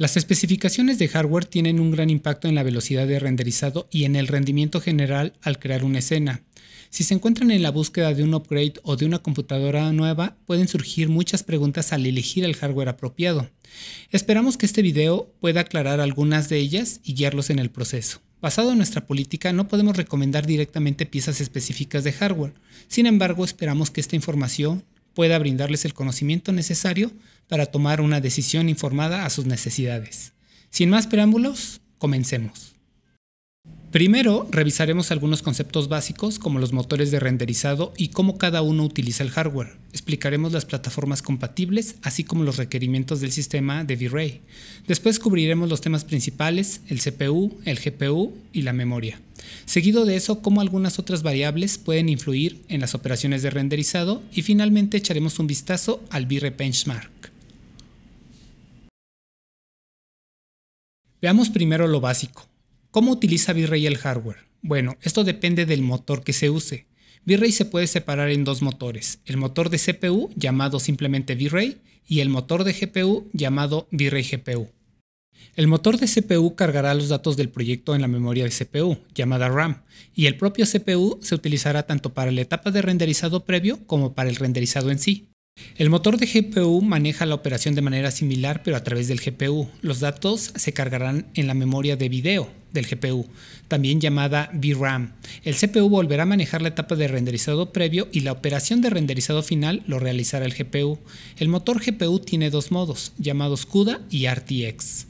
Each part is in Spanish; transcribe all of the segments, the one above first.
Las especificaciones de hardware tienen un gran impacto en la velocidad de renderizado y en el rendimiento general al crear una escena. Si se encuentran en la búsqueda de un upgrade o de una computadora nueva, pueden surgir muchas preguntas al elegir el hardware apropiado. Esperamos que este video pueda aclarar algunas de ellas y guiarlos en el proceso. Basado en nuestra política, no podemos recomendar directamente piezas específicas de hardware. Sin embargo, esperamos que esta información pueda brindarles el conocimiento necesario para tomar una decisión informada a sus necesidades. Sin más preámbulos, comencemos. Primero, revisaremos algunos conceptos básicos como los motores de renderizado y cómo cada uno utiliza el hardware. Explicaremos las plataformas compatibles, así como los requerimientos del sistema de V-Ray. Después cubriremos los temas principales, el CPU, el GPU y la memoria. Seguido de eso, cómo algunas otras variables pueden influir en las operaciones de renderizado y finalmente echaremos un vistazo al V-Ray Benchmark. Veamos primero lo básico. ¿Cómo utiliza V-Ray el hardware? Bueno, esto depende del motor que se use. V-Ray se puede separar en dos motores, el motor de CPU llamado simplemente V-Ray y el motor de GPU llamado V-Ray GPU. El motor de CPU cargará los datos del proyecto en la memoria de CPU, llamada RAM, y el propio CPU se utilizará tanto para la etapa de renderizado previo como para el renderizado en sí, el motor de GPU maneja la operación de manera similar pero a través del GPU. Los datos se cargarán en la memoria de video del GPU, también llamada VRAM. El CPU volverá a manejar la etapa de renderizado previo y la operación de renderizado final lo realizará el GPU. El motor GPU tiene dos modos, llamados CUDA y RTX.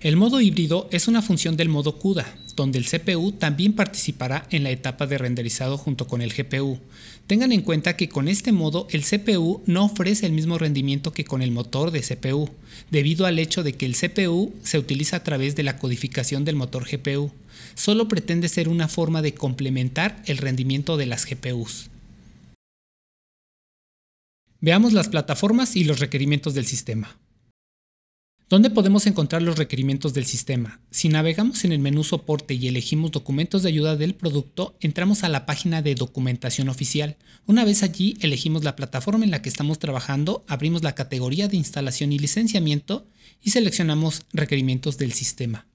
El modo híbrido es una función del modo CUDA, donde el CPU también participará en la etapa de renderizado junto con el GPU. Tengan en cuenta que con este modo el CPU no ofrece el mismo rendimiento que con el motor de CPU, debido al hecho de que el CPU se utiliza a través de la codificación del motor GPU. Solo pretende ser una forma de complementar el rendimiento de las GPUs. Veamos las plataformas y los requerimientos del sistema. ¿Dónde podemos encontrar los requerimientos del sistema? Si navegamos en el menú Soporte y elegimos Documentos de ayuda del producto, entramos a la página de Documentación Oficial. Una vez allí, elegimos la plataforma en la que estamos trabajando, abrimos la categoría de instalación y licenciamiento y seleccionamos Requerimientos del sistema.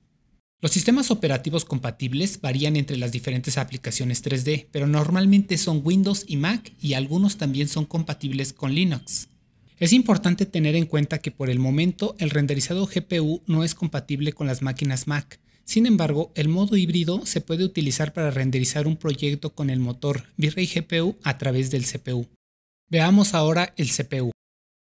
Los sistemas operativos compatibles varían entre las diferentes aplicaciones 3D, pero normalmente son Windows y Mac y algunos también son compatibles con Linux. Es importante tener en cuenta que por el momento el renderizado GPU no es compatible con las máquinas Mac. Sin embargo, el modo híbrido se puede utilizar para renderizar un proyecto con el motor V-Ray GPU a través del CPU. Veamos ahora el CPU.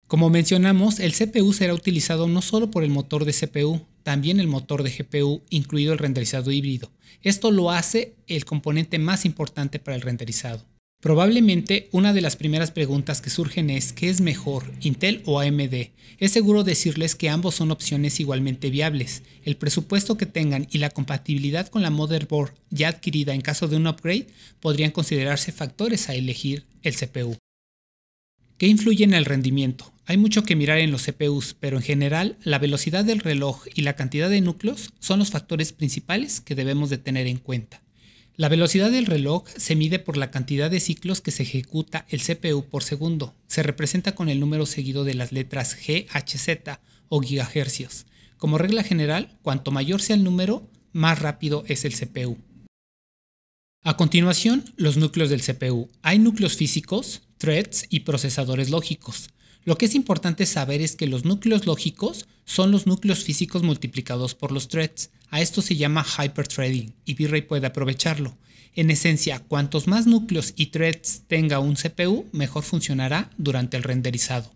Como mencionamos, el CPU será utilizado no solo por el motor de CPU, también el motor de GPU, incluido el renderizado híbrido. Esto lo hace el componente más importante para el renderizado. Probablemente una de las primeras preguntas que surgen es ¿qué es mejor, Intel o AMD? Es seguro decirles que ambos son opciones igualmente viables. El presupuesto que tengan y la compatibilidad con la motherboard ya adquirida en caso de un upgrade podrían considerarse factores a elegir el CPU. ¿Qué influye en el rendimiento? Hay mucho que mirar en los CPUs, pero en general la velocidad del reloj y la cantidad de núcleos son los factores principales que debemos de tener en cuenta. La velocidad del reloj se mide por la cantidad de ciclos que se ejecuta el CPU por segundo. Se representa con el número seguido de las letras GHZ o gigahercios. Como regla general, cuanto mayor sea el número, más rápido es el CPU. A continuación, los núcleos del CPU. Hay núcleos físicos, threads y procesadores lógicos. Lo que es importante saber es que los núcleos lógicos son los núcleos físicos multiplicados por los threads. A esto se llama hyperthreading y V-Ray puede aprovecharlo. En esencia, cuantos más núcleos y threads tenga un CPU, mejor funcionará durante el renderizado.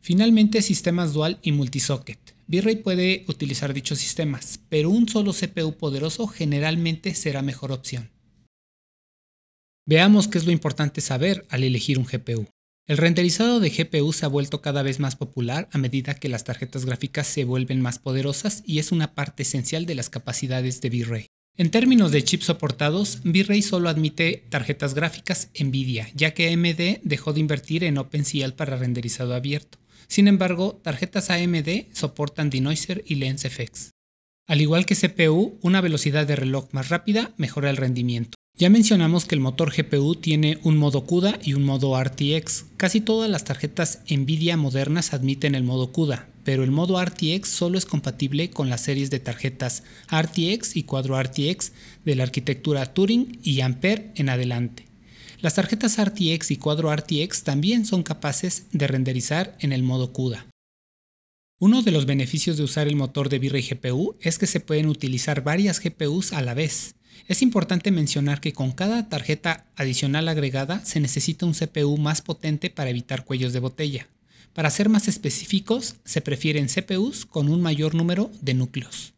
Finalmente, sistemas dual y multisocket. V-Ray puede utilizar dichos sistemas, pero un solo CPU poderoso generalmente será mejor opción. Veamos qué es lo importante saber al elegir un GPU. El renderizado de GPU se ha vuelto cada vez más popular a medida que las tarjetas gráficas se vuelven más poderosas y es una parte esencial de las capacidades de V-Ray. En términos de chips soportados, V-Ray solo admite tarjetas gráficas Nvidia, ya que AMD dejó de invertir en OpenCL para renderizado abierto. Sin embargo, tarjetas AMD soportan Denoiser y LensFX. Al igual que CPU, una velocidad de reloj más rápida mejora el rendimiento. Ya mencionamos que el motor GPU tiene un modo CUDA y un modo RTX. Casi todas las tarjetas Nvidia modernas admiten el modo CUDA, pero el modo RTX solo es compatible con las series de tarjetas RTX y cuadro RTX de la arquitectura Turing y Ampere en adelante. Las tarjetas RTX y cuadro RTX también son capaces de renderizar en el modo CUDA. Uno de los beneficios de usar el motor de Virrey GPU es que se pueden utilizar varias GPUs a la vez. Es importante mencionar que con cada tarjeta adicional agregada se necesita un CPU más potente para evitar cuellos de botella. Para ser más específicos, se prefieren CPUs con un mayor número de núcleos.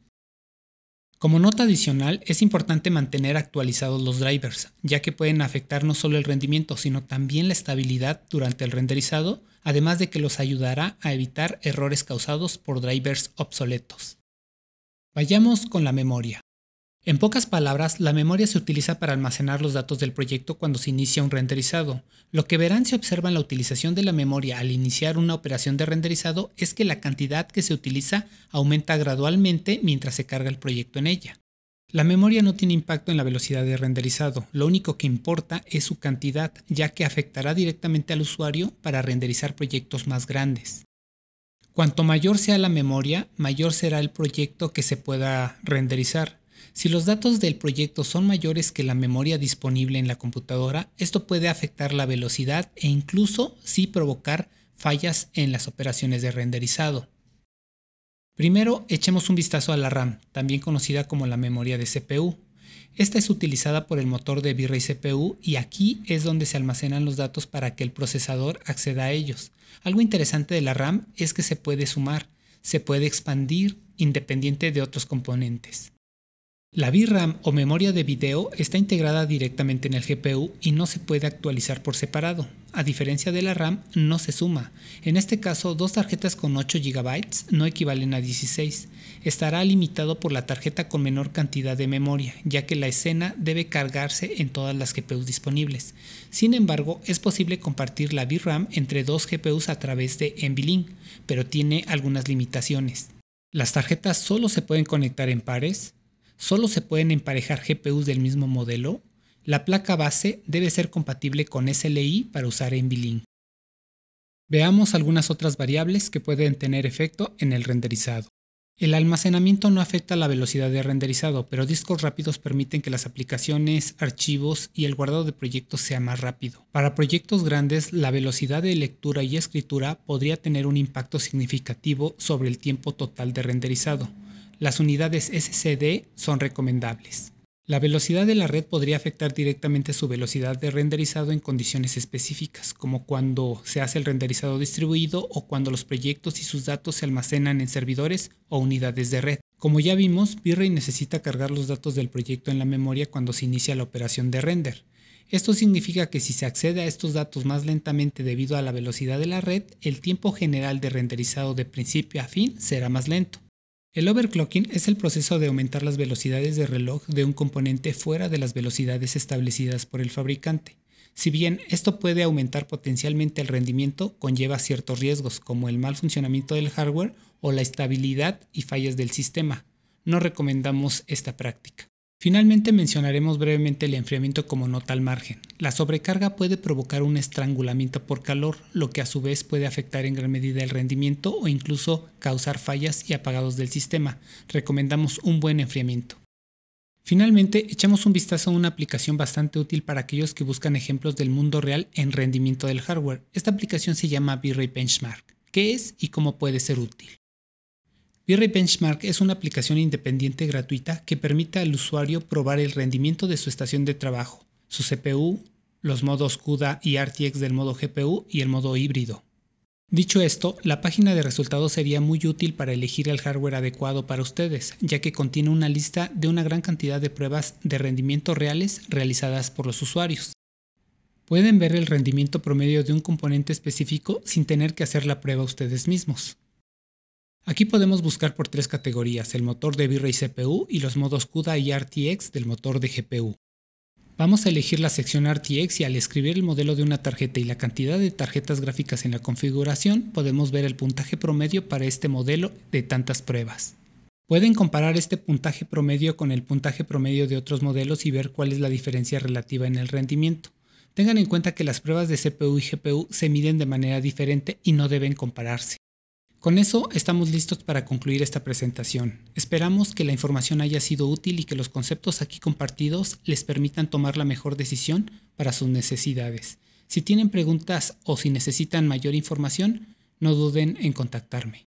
Como nota adicional, es importante mantener actualizados los drivers, ya que pueden afectar no solo el rendimiento, sino también la estabilidad durante el renderizado, además de que los ayudará a evitar errores causados por drivers obsoletos. Vayamos con la memoria. En pocas palabras, la memoria se utiliza para almacenar los datos del proyecto cuando se inicia un renderizado. Lo que verán si observan la utilización de la memoria al iniciar una operación de renderizado es que la cantidad que se utiliza aumenta gradualmente mientras se carga el proyecto en ella. La memoria no tiene impacto en la velocidad de renderizado, lo único que importa es su cantidad, ya que afectará directamente al usuario para renderizar proyectos más grandes. Cuanto mayor sea la memoria, mayor será el proyecto que se pueda renderizar. Si los datos del proyecto son mayores que la memoria disponible en la computadora, esto puede afectar la velocidad e incluso sí provocar fallas en las operaciones de renderizado. Primero, echemos un vistazo a la RAM, también conocida como la memoria de CPU. Esta es utilizada por el motor de V-Ray CPU y aquí es donde se almacenan los datos para que el procesador acceda a ellos. Algo interesante de la RAM es que se puede sumar, se puede expandir independiente de otros componentes. La VRAM o memoria de video está integrada directamente en el GPU y no se puede actualizar por separado. A diferencia de la RAM, no se suma. En este caso, dos tarjetas con 8 GB no equivalen a 16. Estará limitado por la tarjeta con menor cantidad de memoria, ya que la escena debe cargarse en todas las GPUs disponibles. Sin embargo, es posible compartir la VRAM entre dos GPUs a través de NVLink, pero tiene algunas limitaciones. Las tarjetas solo se pueden conectar en pares, Solo se pueden emparejar GPUs del mismo modelo. La placa base debe ser compatible con SLI para usar en Link. Veamos algunas otras variables que pueden tener efecto en el renderizado. El almacenamiento no afecta la velocidad de renderizado, pero discos rápidos permiten que las aplicaciones, archivos y el guardado de proyectos sea más rápido. Para proyectos grandes, la velocidad de lectura y escritura podría tener un impacto significativo sobre el tiempo total de renderizado las unidades SCD son recomendables. La velocidad de la red podría afectar directamente su velocidad de renderizado en condiciones específicas, como cuando se hace el renderizado distribuido o cuando los proyectos y sus datos se almacenan en servidores o unidades de red. Como ya vimos, v necesita cargar los datos del proyecto en la memoria cuando se inicia la operación de render. Esto significa que si se accede a estos datos más lentamente debido a la velocidad de la red, el tiempo general de renderizado de principio a fin será más lento. El overclocking es el proceso de aumentar las velocidades de reloj de un componente fuera de las velocidades establecidas por el fabricante. Si bien esto puede aumentar potencialmente el rendimiento, conlleva ciertos riesgos como el mal funcionamiento del hardware o la estabilidad y fallas del sistema. No recomendamos esta práctica. Finalmente mencionaremos brevemente el enfriamiento como nota al margen. La sobrecarga puede provocar un estrangulamiento por calor, lo que a su vez puede afectar en gran medida el rendimiento o incluso causar fallas y apagados del sistema. Recomendamos un buen enfriamiento. Finalmente, echamos un vistazo a una aplicación bastante útil para aquellos que buscan ejemplos del mundo real en rendimiento del hardware. Esta aplicación se llama V-Ray Benchmark. ¿Qué es y cómo puede ser útil? V-Ray Benchmark es una aplicación independiente gratuita que permite al usuario probar el rendimiento de su estación de trabajo, su CPU, los modos CUDA y RTX del modo GPU y el modo híbrido. Dicho esto, la página de resultados sería muy útil para elegir el hardware adecuado para ustedes, ya que contiene una lista de una gran cantidad de pruebas de rendimiento reales realizadas por los usuarios. Pueden ver el rendimiento promedio de un componente específico sin tener que hacer la prueba ustedes mismos. Aquí podemos buscar por tres categorías, el motor de v y CPU y los modos CUDA y RTX del motor de GPU. Vamos a elegir la sección RTX y al escribir el modelo de una tarjeta y la cantidad de tarjetas gráficas en la configuración, podemos ver el puntaje promedio para este modelo de tantas pruebas. Pueden comparar este puntaje promedio con el puntaje promedio de otros modelos y ver cuál es la diferencia relativa en el rendimiento. Tengan en cuenta que las pruebas de CPU y GPU se miden de manera diferente y no deben compararse. Con eso estamos listos para concluir esta presentación. Esperamos que la información haya sido útil y que los conceptos aquí compartidos les permitan tomar la mejor decisión para sus necesidades. Si tienen preguntas o si necesitan mayor información, no duden en contactarme.